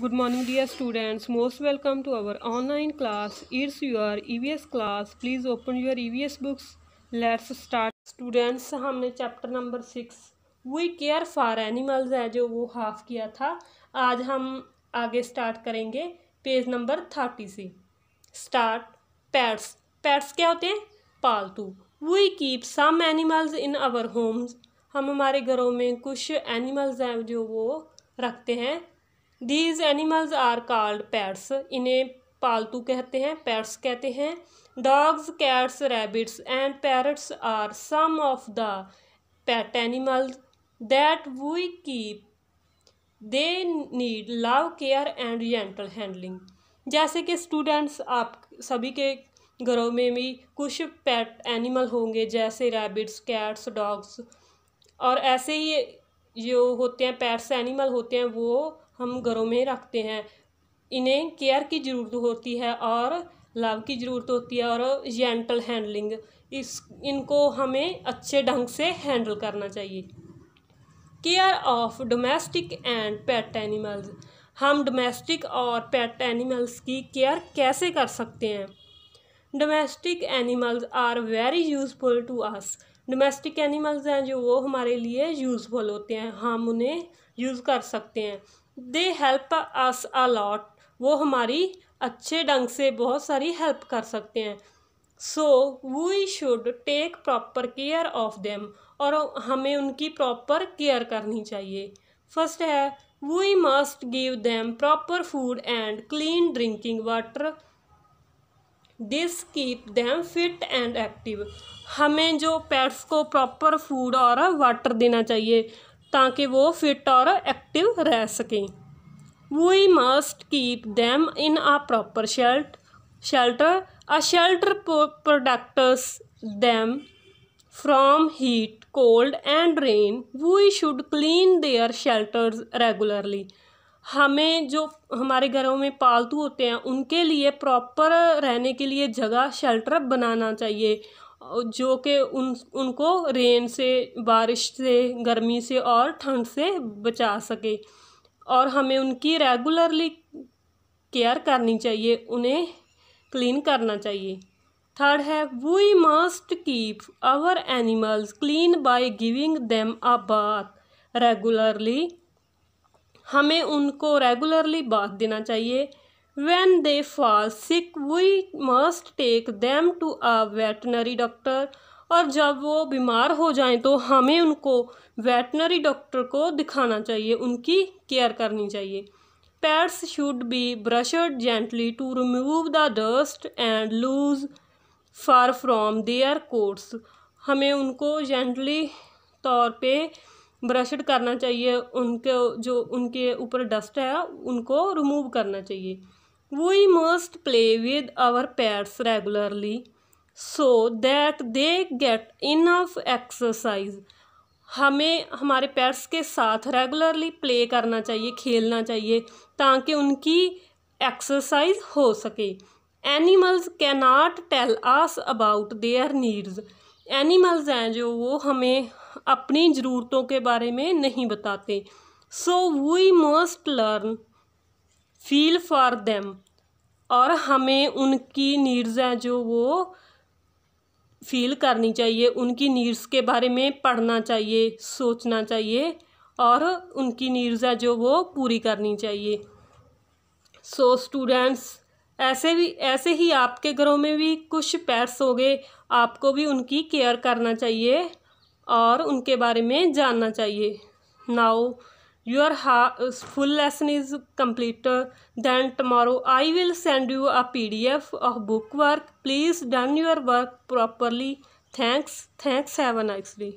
Good morning dear students most welcome to our online class it's your E V S class please open your E V S books let's start students हमने chapter number six we care for animals है जो वो half किया था आज हम आगे start करेंगे पेज नंबर थर्टी से स्टार्ट पैट्स पैट्स क्या होते हैं पालतू we keep some animals in our homes हम हमारे घरों में कुछ एनिमल्स हैं जो वो रखते हैं these animals are called pets इन्हें पालतू कहते हैं पैट्स कहते हैं dogs cats rabbits and parrots are some of the pet animals that we keep they need love care and gentle handling जैसे कि स्टूडेंट्स आप सभी के घरों में भी कुछ पैट एनिमल होंगे जैसे रैबिट्स कैट्स डॉग्स और ऐसे ही जो होते हैं पैट्स एनिमल होते हैं वो हम घरों में रखते हैं इन्हें केयर की ज़रूरत होती है और लव की ज़रूरत होती है और जेंटल हैंडलिंग इस इनको हमें अच्छे ढंग से हैंडल करना चाहिए care of domestic and pet animals हम डोमेस्टिक और पेट एनिमल्स की केयर कैसे कर सकते हैं domestic animals are very useful to us domestic animals हैं जो वो हमारे लिए यूज़फुल होते हैं हम उन्हें यूज़ कर सकते हैं दे हेल्प अस अलॉट वो हमारी अच्छे ढंग से बहुत सारी हेल्प कर सकते हैं so we should take proper care of them और हमें उनकी प्रॉपर केयर करनी चाहिए फर्स्ट है we must give them proper food and clean drinking water this keep them fit and active हमें जो पेट्स को प्रॉपर फूड और वाटर देना चाहिए ताकि वो फिट और एक्टिव रह सकें we must keep them in a proper shelt shelter a shelter protects them from heat cold and rain we should clean their shelters regularly हमें जो हमारे घरों में पालतू होते हैं उनके लिए प्रॉपर रहने के लिए जगह शेल्टर बनाना चाहिए जो कि उन उनको रेन से बारिश से गर्मी से और ठंड से बचा सके और हमें उनकी रेगुलरली केयर करनी चाहिए उन्हें क्लीन करना चाहिए थर्ड है we must keep our animals clean by giving them a bath regularly हमें उनको रेगुलरली बाथ देना चाहिए when they fall sick we must take them to a veterinary doctor और जब वो बीमार हो जाएं तो हमें उनको वेटनरी डॉक्टर को दिखाना चाहिए उनकी केयर करनी चाहिए pets should be brushed gently to remove the dust and loose fur from their coats हमें उनको जेंटली तौर पे ब्रशड करना चाहिए उनके जो उनके ऊपर डस्ट है उनको रिमूव करना चाहिए We must play with our pets regularly so that they get enough exercise. हमें हमारे पेट्स के साथ रेगुलरली प्ले करना चाहिए खेलना चाहिए ताकि उनकी एक्सरसाइज हो सके animals not tell us about their needs animals हैं जो वो हमें अपनी ज़रूरतों के बारे में नहीं बताते so we must learn feel for them और हमें उनकी नीड्स हैं जो वो फील करनी चाहिए उनकी नीड्स के बारे में पढ़ना चाहिए सोचना चाहिए और उनकी नीड्स हैं जो वो पूरी करनी चाहिए सो so, स्टूडेंट्स ऐसे भी ऐसे ही आपके घरों में भी कुछ पेट्स हो गए आपको भी उनकी केयर करना चाहिए और उनके बारे में जानना चाहिए now your uh, full lesson is complete uh, then tomorrow i will send you a pdf of book work please done your work properly thanks thanks have a nice day